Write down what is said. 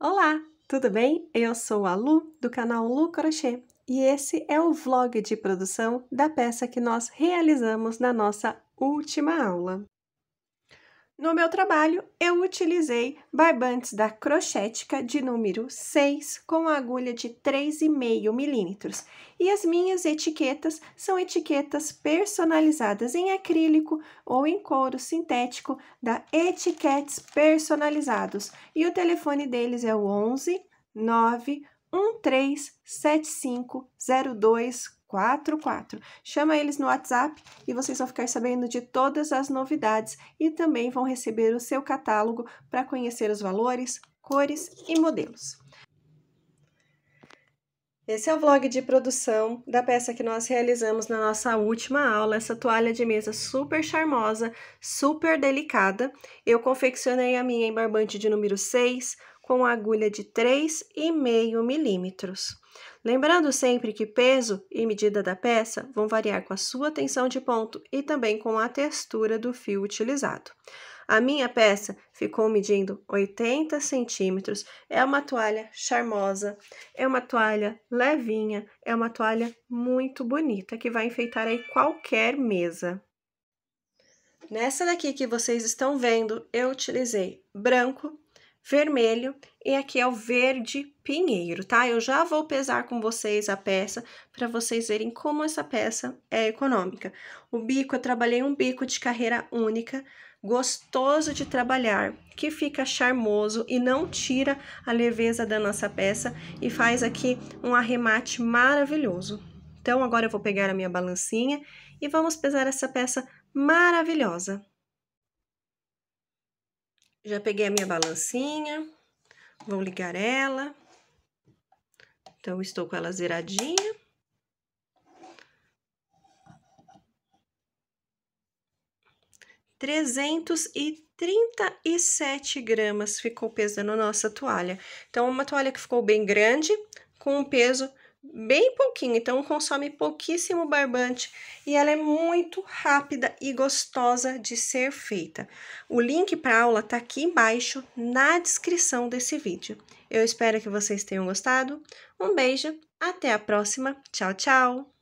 Olá, tudo bem? Eu sou a Lu do canal Lu Crochê e esse é o vlog de produção da peça que nós realizamos na nossa última aula. No meu trabalho, eu utilizei barbantes da Crochética de número 6 com agulha de 3,5 milímetros. E as minhas etiquetas são etiquetas personalizadas em acrílico ou em couro sintético da Etiquetes Personalizados. E o telefone deles é o 11 9 1375 02 44. Chama eles no WhatsApp e vocês vão ficar sabendo de todas as novidades e também vão receber o seu catálogo para conhecer os valores, cores e modelos. Esse é o vlog de produção da peça que nós realizamos na nossa última aula, essa toalha de mesa super charmosa, super delicada. Eu confeccionei a minha em barbante de número 6, com agulha de 3,5 milímetros. Lembrando sempre que peso e medida da peça vão variar com a sua tensão de ponto e também com a textura do fio utilizado. A minha peça ficou medindo 80 centímetros. É uma toalha charmosa, é uma toalha levinha, é uma toalha muito bonita que vai enfeitar aí qualquer mesa. Nessa daqui que vocês estão vendo, eu utilizei branco, vermelho e aqui é o verde pinheiro, tá? Eu já vou pesar com vocês a peça para vocês verem como essa peça é econômica. O bico, eu trabalhei um bico de carreira única, gostoso de trabalhar, que fica charmoso e não tira a leveza da nossa peça e faz aqui um arremate maravilhoso. Então, agora eu vou pegar a minha balancinha e vamos pesar essa peça maravilhosa. Já peguei a minha balancinha, vou ligar ela. Então, estou com ela zeradinha. Trezentos e 37 gramas ficou pesando nossa toalha. Então, uma toalha que ficou bem grande, com um peso bem pouquinho, então consome pouquíssimo barbante e ela é muito rápida e gostosa de ser feita. O link para aula está aqui embaixo na descrição desse vídeo. Eu espero que vocês tenham gostado. Um beijo, até a próxima. Tchau, tchau!